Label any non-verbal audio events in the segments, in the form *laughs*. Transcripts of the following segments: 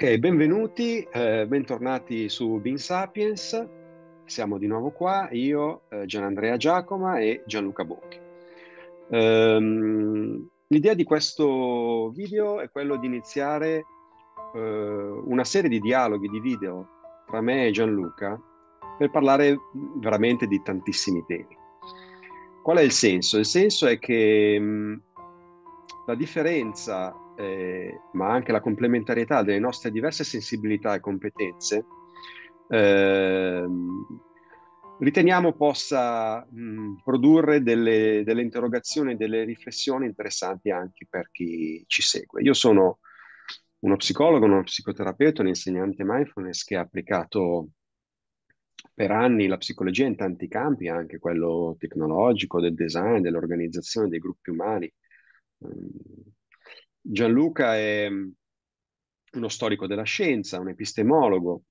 Ok, benvenuti, eh, bentornati su Bean Sapiens. Siamo di nuovo qua, io, eh, Gianandrea Giacoma e Gianluca Bocchi. Um, l'idea di questo video è quello di iniziare eh, una serie di dialoghi, di video tra me e Gianluca per parlare veramente di tantissimi temi. Qual è il senso? Il senso è che mh, mm, la differenza eh, ma anche la complementarietà delle nostre diverse sensibilità e competenze, eh, riteniamo possa mh, produrre delle, delle, interrogazioni, delle riflessioni interessanti anche per chi ci segue. Io sono uno psicologo, uno psicoterapeuta, un insegnante mindfulness che ha applicato per anni la psicologia in tanti campi, anche quello tecnologico, del design, dell'organizzazione dei gruppi umani, ehm, Gianluca è mm, uno storico della scienza, un epistemologo,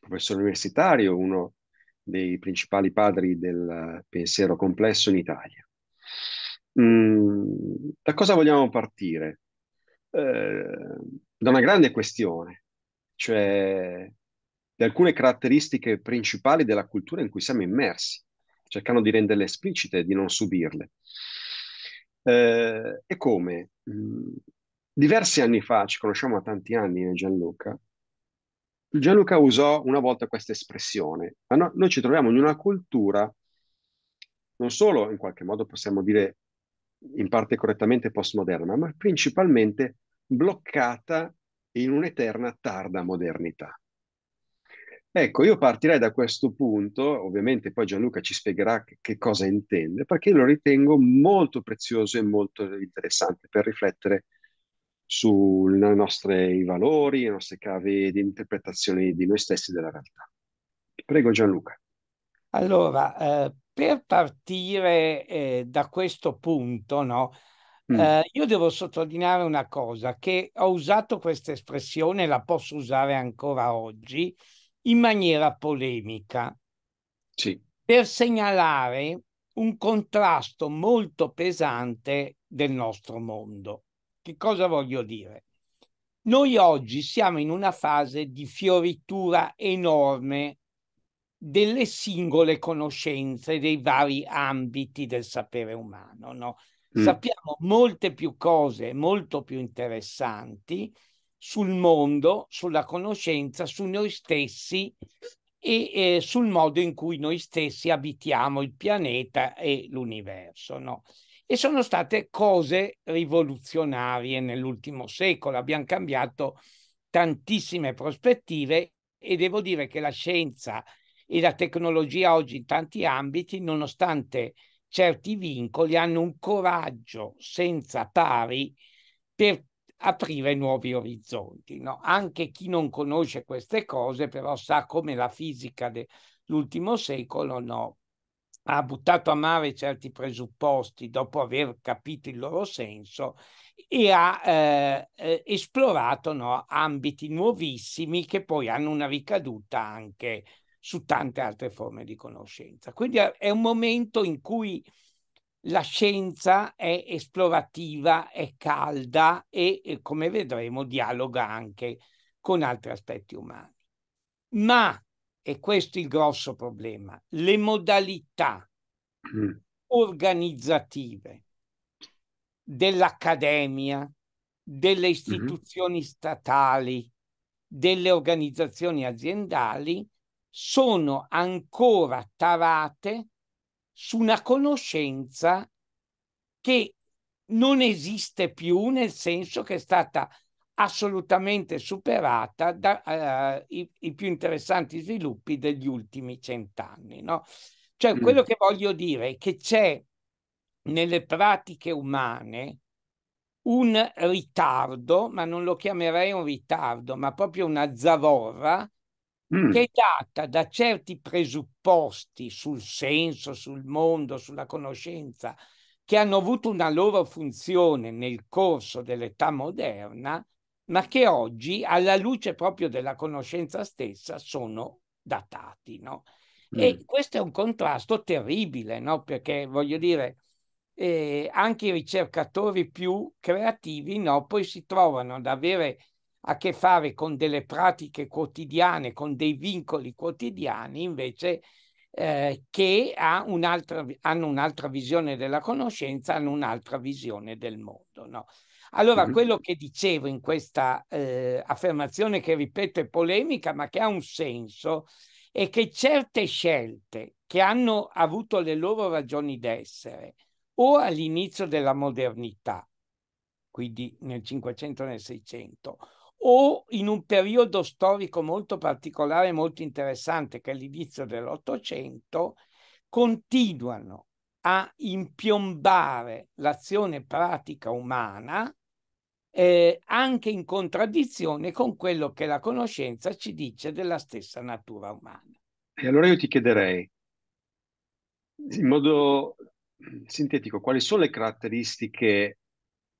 professore universitario, uno dei principali padri del eh, pensiero complesso in Italia. Mm, da cosa vogliamo partire? Eh, da una grande questione, cioè di alcune caratteristiche principali della cultura in cui siamo immersi, cercando di renderle esplicite e di non subirle. Eh, e come? Mm, diversi anni fa, ci conosciamo da tanti anni, eh, Gianluca, Gianluca usò una volta questa espressione. Ma no, noi ci troviamo in una cultura, non solo in qualche modo possiamo dire in parte correttamente postmoderna, ma principalmente bloccata in un'eterna tarda modernità. Ecco, io partirei da questo punto, ovviamente poi Gianluca ci spiegherà che, che cosa intende, perché lo ritengo molto prezioso e molto interessante per riflettere sui nostri valori, le nostre cave di interpretazione di noi stessi della realtà. Prego Gianluca. Allora, eh, per partire eh, da questo punto, no, mm. eh, io devo sottolineare una cosa, che ho usato questa espressione, la posso usare ancora oggi, in maniera polemica. Per segnalare un contrasto molto pesante del nostro mondo. Che cosa voglio dire? Noi oggi siamo in una fase di fioritura enorme delle singole conoscenze dei vari ambiti del sapere umano. No? Mm. Sappiamo molte più cose molto più interessanti sul mondo, sulla conoscenza, su noi stessi e eh, sul modo in cui noi stessi abitiamo il pianeta e l'universo. No? e sono state cose rivoluzionarie nell'ultimo secolo. Abbiamo cambiato tantissime prospettive e devo dire che la scienza e la tecnologia oggi in tanti ambiti, nonostante certi vincoli, hanno un coraggio senza pari per aprire nuovi orizzonti. No? Anche chi non conosce queste cose, però sa come la fisica dell'ultimo secolo no, ha buttato a mare certi presupposti dopo aver capito il loro senso e ha eh, eh, esplorato no, ambiti nuovissimi che poi hanno una ricaduta anche su tante altre forme di conoscenza. Quindi è un momento in cui la scienza è esplorativa, è calda e, come vedremo, dialoga anche con altri aspetti umani. Ma e questo è il grosso problema, le modalità mm. organizzative dell'accademia, delle mhm. istituzioni mm-hmm. statali, delle organizzazioni aziendali sono ancora tarate su una conoscenza che non esiste più nel senso che è stata assolutamente superata dai eh, più interessanti sviluppi degli ultimi cent'anni. No? Cioè, mm. quello che voglio dire è che c'è nelle pratiche umane un ritardo, ma non lo chiamerei un ritardo, ma proprio una zavorra mm. che è data da certi presupposti sul senso, sul mondo, sulla conoscenza, che hanno avuto una loro funzione nel corso dell'età moderna ma che oggi, alla luce proprio della conoscenza stessa, sono datati. No? Mm. E questo è un contrasto terribile, no? perché voglio dire, eh, anche i ricercatori più creativi no? poi si trovano ad avere a che fare con delle pratiche quotidiane, con dei vincoli quotidiani, invece eh, che ha un'altra, hanno un'altra visione della conoscenza, hanno un'altra visione del mondo tutto. No. Allora, mm-hmm. quello che dicevo in questa eh, affermazione, che ripeto è polemica, ma che ha un senso, è che certe scelte che hanno avuto le loro ragioni d'essere o all'inizio della modernità, quindi nel 500 e nel 600, o in un periodo storico molto particolare e molto interessante che è l'inizio dell'Ottocento, continuano a impiombare l'azione pratica umana eh, anche in contraddizione con quello che la conoscenza ci dice della stessa natura umana. E allora io ti chiederei, in modo sintetico, quali sono le caratteristiche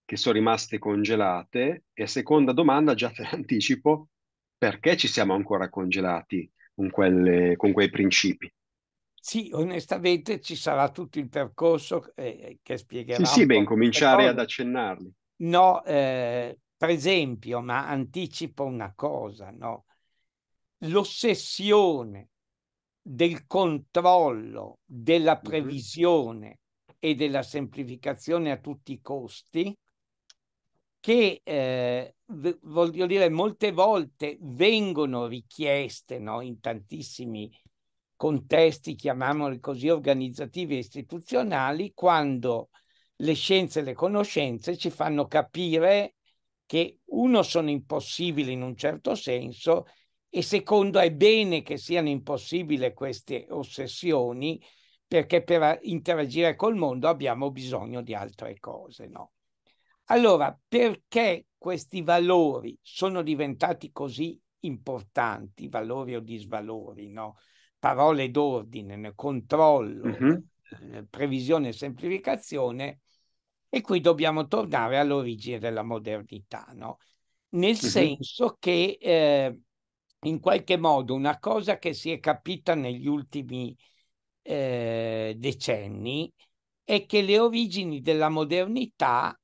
che sono rimaste congelate? E seconda domanda, già te l'anticipo, perché ci siamo ancora congelati con, quelle, con quei principi? Sì, onestamente ci sarà tutto il percorso eh, eh che spiegherà. Sì, sì, beh, cominciare ad accennarli. No, eh, per esempio, ma anticipo una cosa, no? L'ossessione del controllo, della previsione e della semplificazione a tutti i costi, che eh, voglio dire, molte volte vengono richieste no, in tantissimi contesti, chiamiamoli così, organizzativi e istituzionali, quando le scienze e le conoscenze ci fanno capire che uno sono impossibili in un certo senso e secondo è bene che siano impossibili queste ossessioni perché per eh, interagire col mondo abbiamo bisogno di altre cose. No? Allora, perché questi valori sono diventati così importanti, valori o disvalori? No? parole d'ordine, controllo, uh-huh. previsione e semplificazione, e qui dobbiamo tornare all'origine della modernità, no? nel uh-huh. senso che eh, in qualche modo una cosa che si è capita negli ultimi eh, decenni è che le origini della modernità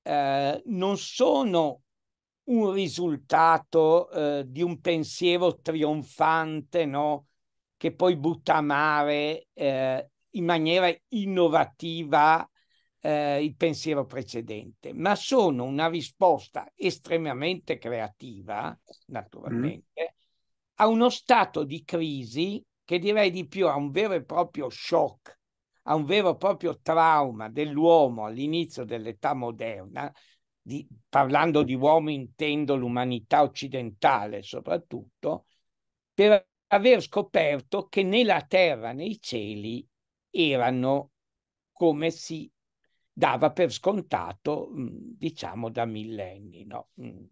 eh, non sono un risultato eh, di un pensiero trionfante, no? che poi butta a mare eh, in maniera innovativa eh, il pensiero precedente, ma sono una risposta estremamente creativa, naturalmente, mm. a uno stato di crisi che direi di più a un vero e proprio shock, a un vero e proprio trauma dell'uomo all'inizio dell'età moderna, di, parlando di uomo intendo l'umanità occidentale soprattutto, per aver scoperto che né la terra né i cieli erano come si dava per scontato, mm, diciamo, da millenni. No? Mm.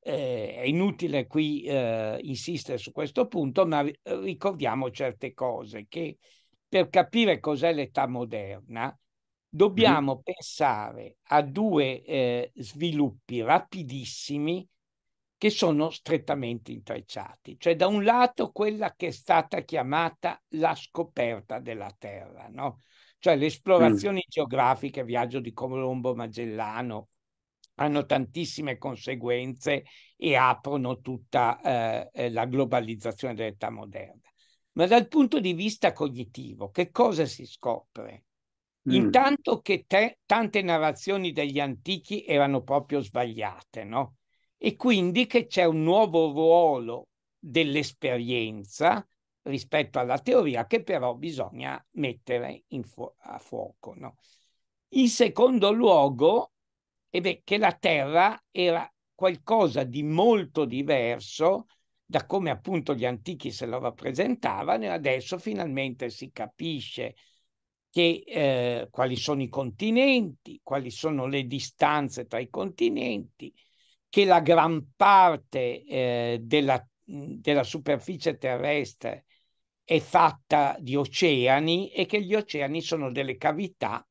Eh, è inutile qui eh, insistere su questo punto, ma ricordiamo certe cose che per capire cos'è l'età moderna dobbiamo mm. pensare a due eh, sviluppi rapidissimi che sono strettamente intrecciati, cioè da un lato quella che è stata chiamata la scoperta della Terra, no? cioè le esplorazioni mm. geografiche, viaggio di Colombo, Magellano, hanno tantissime conseguenze e aprono tutta eh, eh la globalizzazione dell'età moderna. Ma dal punto di vista cognitivo, che cosa si scopre? Mm. Intanto che te, tante narrazioni degli antichi erano proprio sbagliate, no? e quindi che c'è un nuovo ruolo dell'esperienza rispetto alla teoria che però bisogna mettere fu- a fuoco. No? In secondo luogo, eh beh, che la Terra era qualcosa di molto diverso da come appunto gli antichi se lo rappresentavano e adesso finalmente si capisce che, eh, quali sono i continenti, quali sono le distanze tra i continenti, che la gran parte eh, della, della superficie terrestre è fatta di oceani e che gli oceani sono delle cavità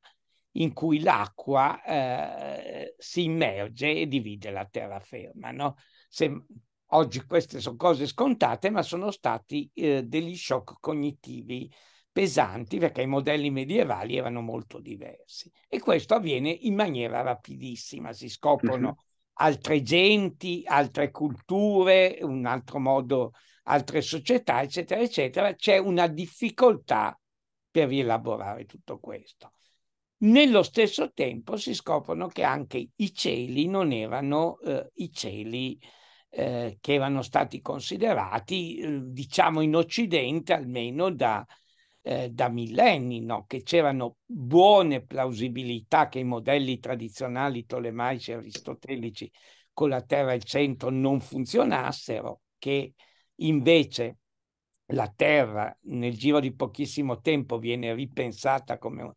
in cui l'acqua eh, si immerge e divide la terraferma. No? Se, oggi queste sono cose scontate, ma sono stati eh, degli shock cognitivi pesanti perché i modelli medievali erano molto diversi e questo avviene in maniera rapidissima, si scoprono mhm altre genti, altre culture, un altro modo, altre società, eccetera, eccetera, c'è una difficoltà per rielaborare tutto questo. Nello stesso tempo si scoprono che anche i cieli non erano eh, i cieli eh, che erano stati considerati, eh, diciamo in Occidente almeno, da eh, da millenni, no? che c'erano buone plausibilità che i modelli tradizionali tolemaici e aristotelici con la Terra al centro non funzionassero, che invece la Terra nel giro di pochissimo tempo viene ripensata come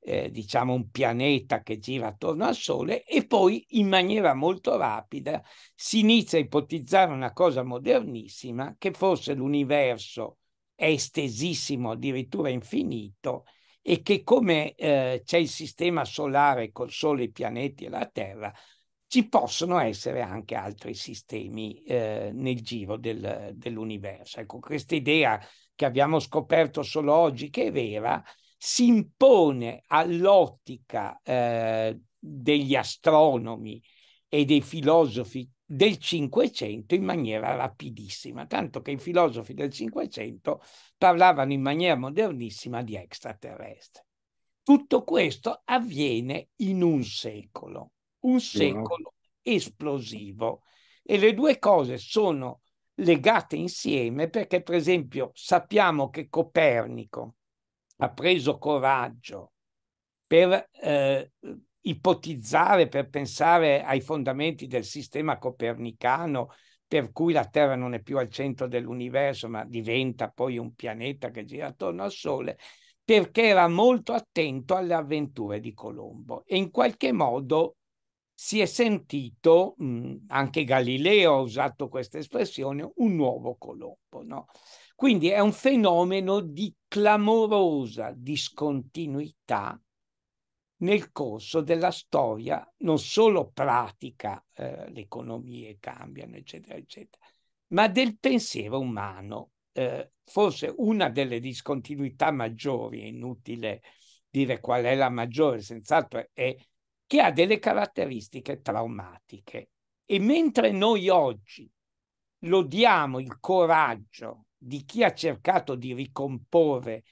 eh, diciamo un pianeta che gira attorno al Sole e poi in maniera molto rapida si inizia a ipotizzare una cosa modernissima che fosse l'universo è estesissimo, addirittura infinito, e che come eh, c'è il sistema solare col Sole, i pianeti e la Terra, ci possono essere anche altri sistemi eh, nel giro del, dell'universo. Ecco, questa idea che abbiamo scoperto solo oggi, che è vera, si impone all'ottica eh, degli astronomi e dei filosofi del Cinquecento in maniera rapidissima, tanto che i filosofi del Cinquecento parlavano in maniera modernissima di extraterrestri. Tutto questo avviene in un secolo, un secolo esplosivo e le due cose sono legate insieme perché per esempio sappiamo che Copernico ha preso coraggio per eh, ipotizzare, per pensare ai fondamenti del sistema copernicano, per cui la Terra non è più al centro dell'universo, ma diventa poi un pianeta che gira attorno al Sole, perché era molto attento alle avventure di Colombo e in qualche modo si è sentito, anche Galileo ha usato questa espressione, un nuovo Colombo. No? Quindi è un fenomeno di clamorosa discontinuità nel corso della storia non solo pratica, eh, le economie cambiano, eccetera, eccetera, ma del pensiero umano. Eh, forse una delle discontinuità maggiori, è inutile dire qual è la maggiore, senz'altro è che ha delle caratteristiche traumatiche. E mentre noi oggi lodiamo il coraggio di chi ha cercato di ricomporre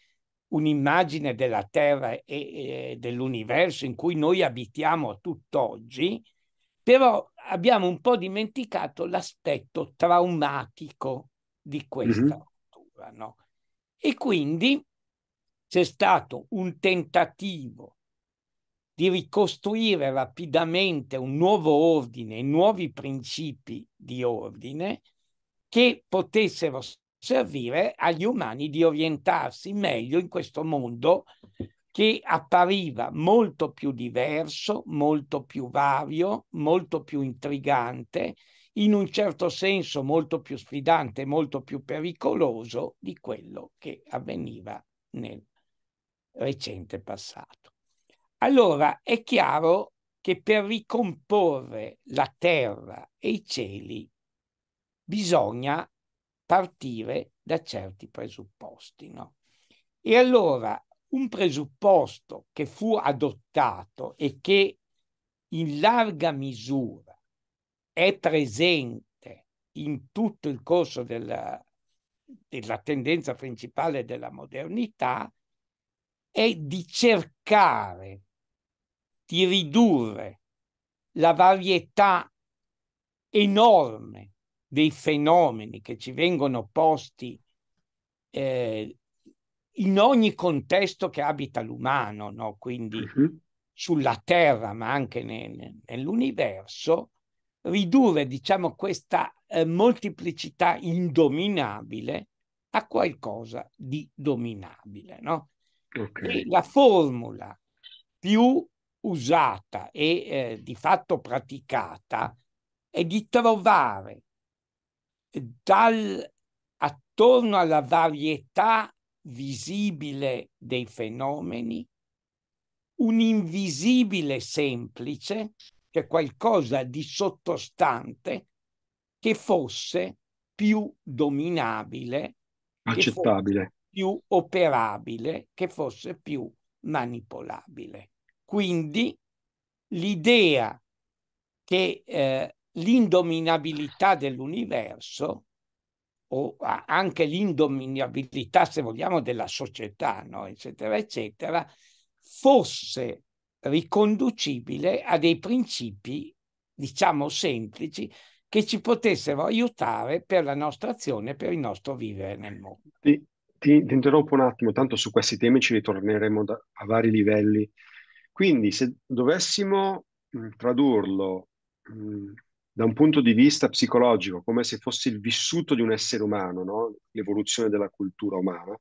un'immagine della Terra e, e dell'universo in cui noi abitiamo a tutt'oggi, però abbiamo un po' dimenticato l'aspetto traumatico di questa mm-hmm. cultura. No? E quindi c'è stato un tentativo di ricostruire rapidamente un nuovo ordine, nuovi principi di ordine che potessero servire agli umani di orientarsi meglio in questo mondo che appariva molto più diverso, molto più vario, molto più intrigante, in un certo senso molto più sfidante, molto più pericoloso di quello che avveniva nel recente passato. Allora è chiaro che per ricomporre la terra e i cieli bisogna partire da certi presupposti. No? E allora un presupposto che fu adottato e che in larga misura è presente in tutto il corso della, della tendenza principale della modernità, è di cercare di ridurre la varietà enorme dei fenomeni che ci vengono posti eh, in ogni contesto che abita l'umano, no? quindi uh-huh. sulla Terra ma anche nel, nell'universo, ridurre diciamo, questa eh, moltiplicità indominabile a qualcosa di dominabile. No? Okay. la formula più usata e eh, di fatto praticata è di trovare dal, attorno alla varietà visibile dei fenomeni, un invisibile semplice, cioè qualcosa di sottostante che fosse più dominabile, accettabile, più operabile, che fosse più manipolabile. Quindi l'idea che eh, l'indominabilità dell'universo o anche l'indominabilità, se vogliamo, della società, no? eccetera, eccetera, fosse riconducibile a dei principi, diciamo, semplici che ci potessero aiutare per la nostra azione, per il nostro vivere nel mondo. Ti, ti, ti interrompo un attimo, tanto su questi temi ci ritorneremo da, a vari livelli. Quindi, se dovessimo mh, tradurlo mh, da un punto di vista psicologico, come se fosse il vissuto di un essere umano, no? l'evoluzione della cultura umana,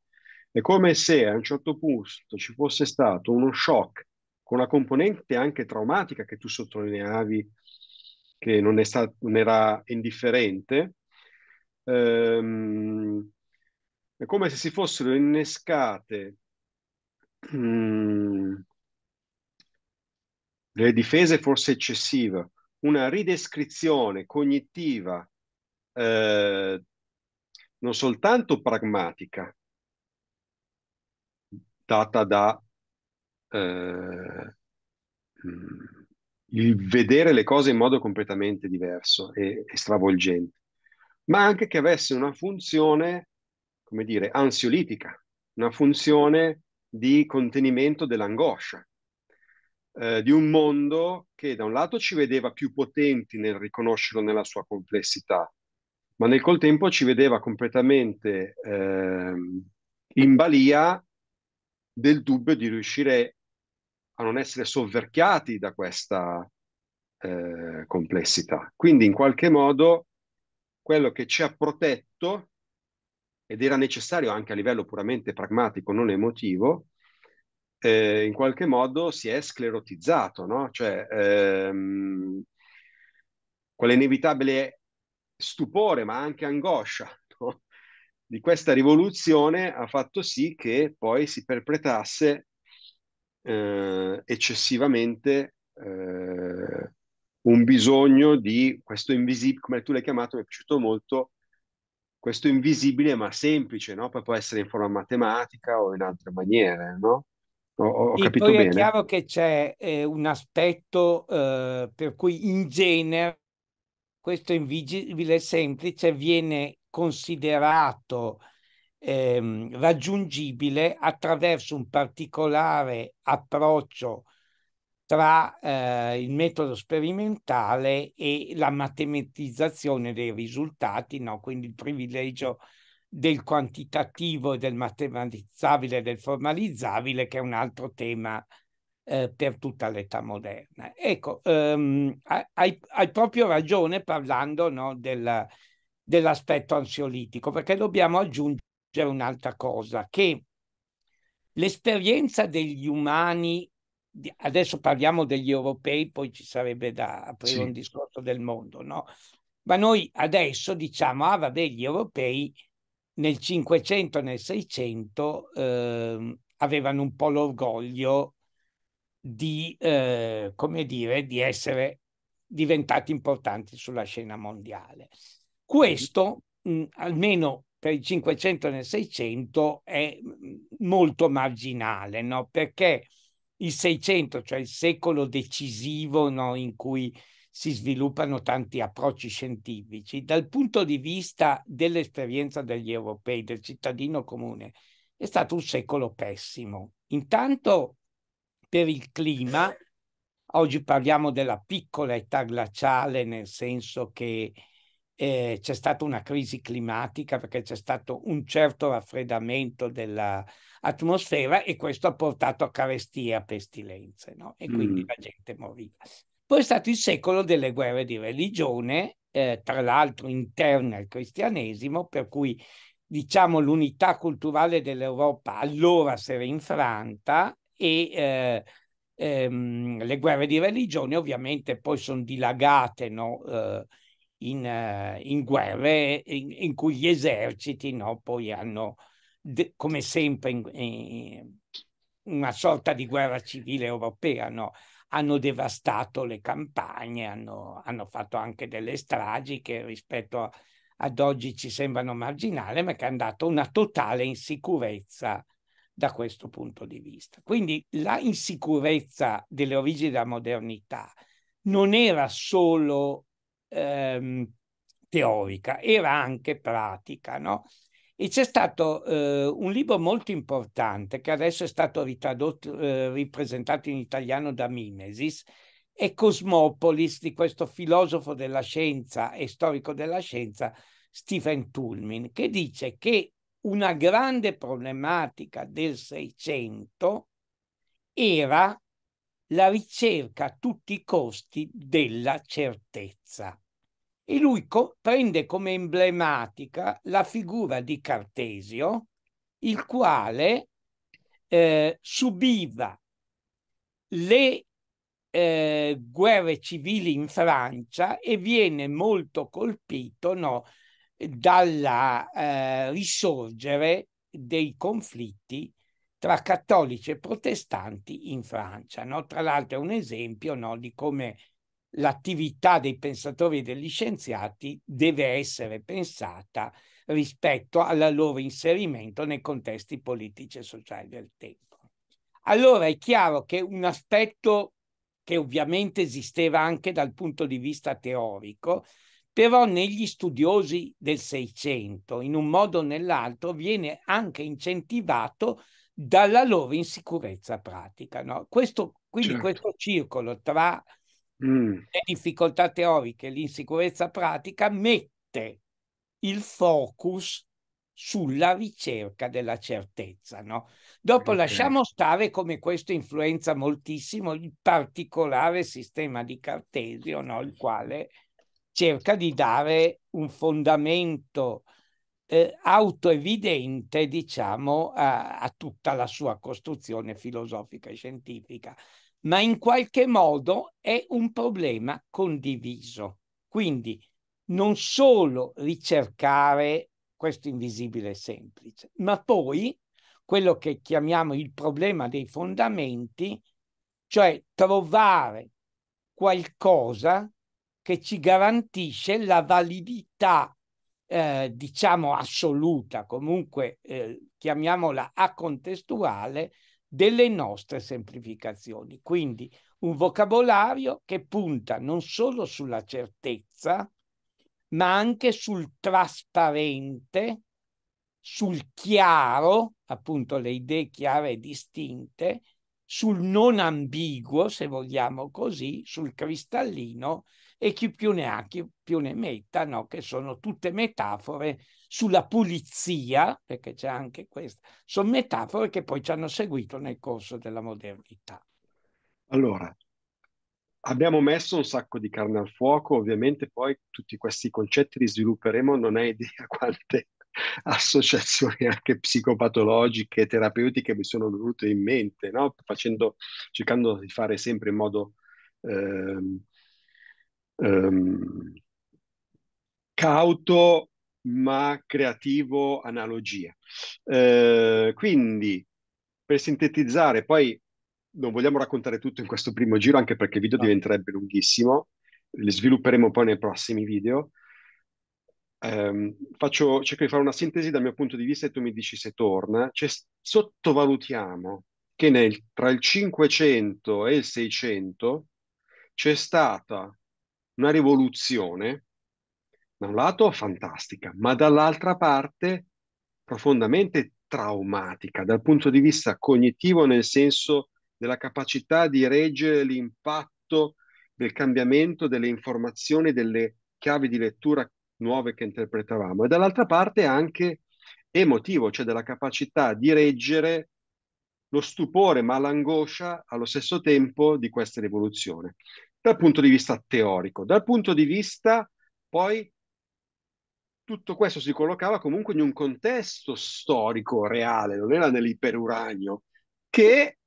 è come se a un certo punto ci fosse stato uno shock con una componente anche traumatica che tu sottolineavi, che non, stato, non era indifferente, ehm, è come se si fossero innescate um, mm, delle difese forse eccessive una ridescrizione cognitiva eh, non soltanto pragmatica, data da eh, mm, il vedere le cose in modo completamente diverso e, e stravolgente, ma anche che avesse una funzione, come dire, ansiolitica, una funzione di contenimento dell'angoscia, eh, di un mondo che da un lato ci vedeva più potenti nel riconoscerlo nella sua complessità, ma nel contempo ci vedeva completamente eh, in balia del dubbio di riuscire a non essere sovverchiati da questa eh, complessità. Quindi in qualche modo quello che ci ha protetto ed era necessario anche a livello puramente pragmatico, non emotivo, eh, in qualche modo si è sclerotizzato, no? Cioè, ehm, quell'inevitabile stupore, ma anche angoscia *laughs* no? di questa rivoluzione ha fatto sì che poi si perpetrasse eh, eccessivamente eh, un bisogno di questo invisibile, come tu l'hai chiamato, mi è piaciuto molto, questo invisibile ma semplice, no? Poi può essere in forma matematica o in altre maniere, no? Ho, ho capito poi bene. È chiaro che c'è eh, un aspetto eh, per cui in genere questo invisibile semplice viene considerato ehm, raggiungibile attraverso un particolare approccio tra eh, il metodo sperimentale e la matematizzazione dei risultati, no? quindi il privilegio del quantitativo, e del matematizzabile, e del formalizzabile, che è un altro tema eh, per tutta l'età moderna. Ecco, ehm, hai, hai, proprio ragione parlando no, del, dell'aspetto ansiolitico, perché dobbiamo aggiungere un'altra cosa, che l'esperienza degli umani, adesso parliamo degli europei, poi ci sarebbe da aprire sì. un discorso del mondo, no? Ma noi adesso diciamo, ah vabbè, gli europei nel 500 e nel 600 eh, avevano un po' l'orgoglio di, eh, come dire, di essere diventati importanti sulla scena mondiale. Questo, mh, almeno per il 500 e nel 600, è molto marginale, no? perché il 600, cioè il secolo decisivo no? in cui si sviluppano tanti approcci scientifici. Dal punto di vista dell'esperienza degli europei, del cittadino comune, è stato un secolo pessimo. Intanto per il clima, oggi parliamo della piccola età glaciale, nel senso che eh, c'è stata una crisi climatica perché c'è stato un certo raffreddamento dell'atmosfera e questo ha portato a carestie, e a pestilenze, no? e quindi mm. la gente moriva. Poi è stato il secolo delle guerre di religione, eh, tra l'altro interne al cristianesimo, per cui diciamo l'unità culturale dell'Europa allora si era infranta e eh, ehm, le guerre di religione ovviamente poi sono dilagate no, eh, in, eh, in, guerre in, in, cui gli eserciti no, poi hanno, de, come sempre, in, una sorta di guerra civile europea. No? hanno devastato le campagne, hanno, hanno fatto anche delle stragi che rispetto a, ad oggi ci sembrano marginali, ma che hanno dato una totale insicurezza da questo punto di vista. Quindi la insicurezza delle origini della modernità non era solo ehm, teorica, era anche pratica, no? E c'è stato eh, un libro molto importante che adesso è stato ritradotto, eh, ripresentato in italiano da Mimesis, è Cosmopolis di questo filosofo della scienza e storico della scienza Stephen Tulmin, che dice che una grande problematica del Seicento era la ricerca a tutti i costi della certezza e lui co- prende come emblematica la figura di Cartesio, il quale eh, subiva le eh, guerre civili in Francia e viene molto colpito no, dalla eh, risorgere dei conflitti tra cattolici e protestanti in Francia. No? Tra l'altro è un esempio no, di come l'attività dei pensatori e degli scienziati deve essere pensata rispetto al loro inserimento nei contesti politici e sociali del tempo. Allora è chiaro che un aspetto che ovviamente esisteva anche dal punto di vista teorico, però negli studiosi del Seicento, in un modo o nell'altro, viene anche incentivato dalla loro insicurezza pratica. No? Questo, quindi certo. questo circolo tra mm. le difficoltà teoriche l'insicurezza pratica mette il focus sulla ricerca della certezza. No? Dopo okay. lasciamo stare come questo influenza moltissimo il particolare sistema di Cartesio, no? il quale cerca di dare un fondamento eh, autoevidente, diciamo, a, a, tutta la sua costruzione filosofica e scientifica ma in qualche modo è un problema condiviso. Quindi non solo ricercare questo invisibile semplice, ma poi quello che chiamiamo il problema dei fondamenti, cioè trovare qualcosa che ci garantisce la validità, eh, diciamo assoluta, comunque eh, chiamiamola a contestuale delle nostre semplificazioni. Quindi un vocabolario che punta non solo sulla certezza, ma anche sul trasparente, sul chiaro, appunto le idee chiare e distinte, sul non ambiguo, se vogliamo così, sul cristallino e chi più ne ha, chi più ne metta, no? che sono tutte metafore sulla pulizia, perché c'è anche questa, sono metafore che poi ci hanno seguito nel corso della modernità. Allora, abbiamo messo un sacco di carne al fuoco, ovviamente poi tutti questi concetti li svilupperemo, non hai idea *laughs* quante associazioni anche psicopatologiche, terapeutiche mi sono venute in mente, no? Facendo, cercando di fare sempre in modo eh, ehm, cauto ma creativo analogia. Eh, quindi, per sintetizzare, poi non vogliamo raccontare tutto in questo primo giro, anche perché il video ah. diventerebbe lunghissimo, li svilupperemo poi nei prossimi video. Eh, faccio, cerco di fare una sintesi dal mio punto di vista e tu mi dici se torna. Cioè, sottovalutiamo che nel, tra il 500 e il 600 c'è stata una rivoluzione, da un lato fantastica, ma dall'altra parte profondamente traumatica dal punto di vista cognitivo, nel senso della capacità di reggere l'impatto del cambiamento delle informazioni, delle chiavi di lettura nuove che interpretavamo, e dall'altra parte anche emotivo, cioè della capacità di reggere lo stupore ma l'angoscia allo stesso tempo di questa rivoluzione dal punto di vista teorico. Dal punto di vista poi tutto questo si collocava comunque in un contesto storico reale, non era nell'iperuranio, che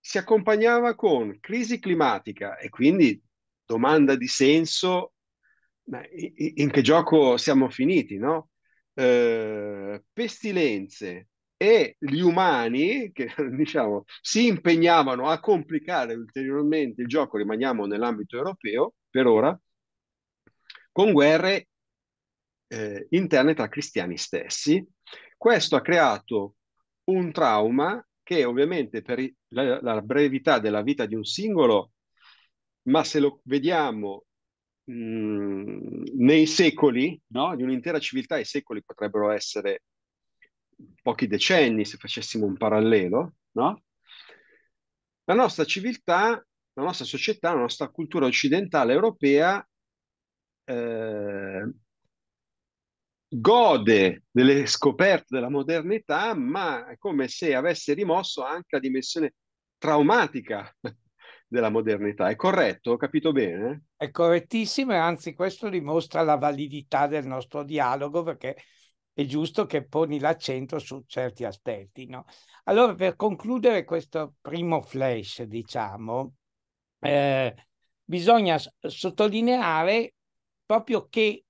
si accompagnava con crisi climatica e quindi domanda di senso, in che gioco siamo finiti, no? Eh, pestilenze, e gli umani che *laughs* diciamo, si impegnavano a complicare ulteriormente il gioco, rimaniamo nell'ambito europeo per ora, con guerre eh, interne tra cristiani stessi. Questo ha creato un trauma che ovviamente per la, la brevità della vita di un singolo, ma se lo vediamo mh, mm, nei secoli, no? di un'intera civiltà, i secoli potrebbero essere pochi decenni, se facessimo un parallelo, no? La nostra civiltà, la nostra società, la nostra cultura occidentale europea eh, gode delle scoperte della modernità, ma è come se avesse rimosso anche la dimensione traumatica *laughs* della modernità. È corretto? Ho capito bene? È correttissimo e anzi questo dimostra la validità del nostro dialogo perché è giusto che poni l'accento su certi aspetti. No? Allora, per concludere questo primo flash, diciamo, eh, bisogna sottolineare proprio che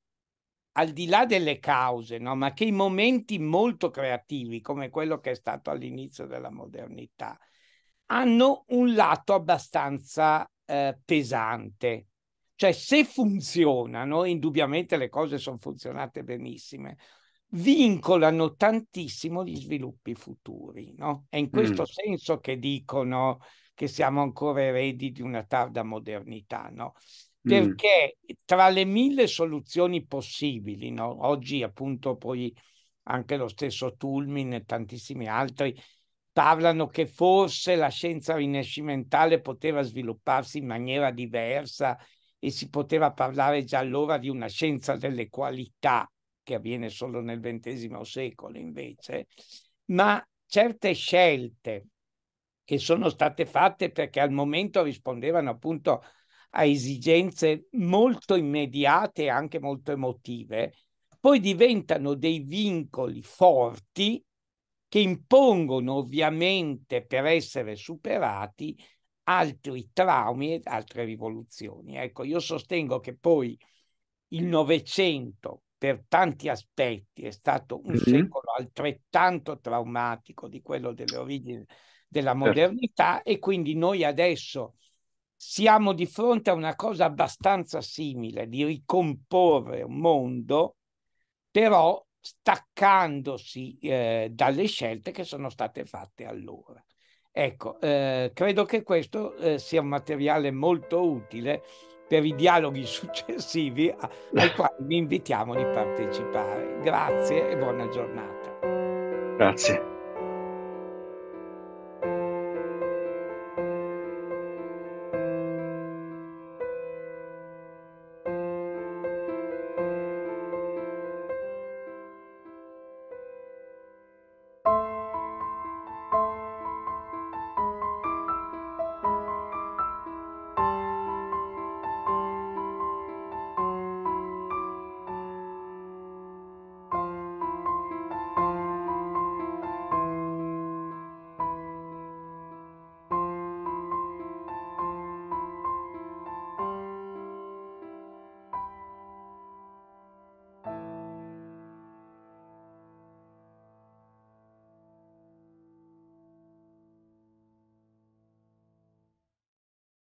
al di là delle cause, no? ma che i momenti molto creativi, come quello che è stato all'inizio della modernità, hanno un lato abbastanza eh, pesante. Cioè, se funzionano, indubbiamente le cose sono funzionate benissime, vincolano tantissimo gli sviluppi futuri. No? È in mm. questo mm. senso che dicono che siamo ancora eredi di una tarda modernità, no? Mm. perché mm. tra le mille soluzioni possibili, no? oggi appunto poi anche lo stesso Tulmin e tantissimi altri parlano che forse la scienza rinascimentale poteva svilupparsi in maniera diversa e si poteva parlare già allora di una scienza delle qualità, che avviene solo nel XX secolo invece, ma certe scelte che sono state fatte perché al momento rispondevano appunto a esigenze molto immediate e anche molto emotive, poi diventano dei vincoli forti che impongono ovviamente per essere superati altri traumi e altre rivoluzioni. Ecco, io sostengo che poi il Novecento per tanti aspetti è stato un mm-hmm. secolo altrettanto traumatico di quello delle origini della certo. modernità certo. e quindi noi adesso siamo di fronte a una cosa abbastanza simile di ricomporre un mondo però staccandosi eh, dalle scelte che sono state fatte allora. Ecco, eh, credo che questo eh, sia un materiale molto utile per i dialoghi *laughs* successivi ai *laughs* quali vi invitiamo di partecipare. Grazie e buona giornata. Grazie.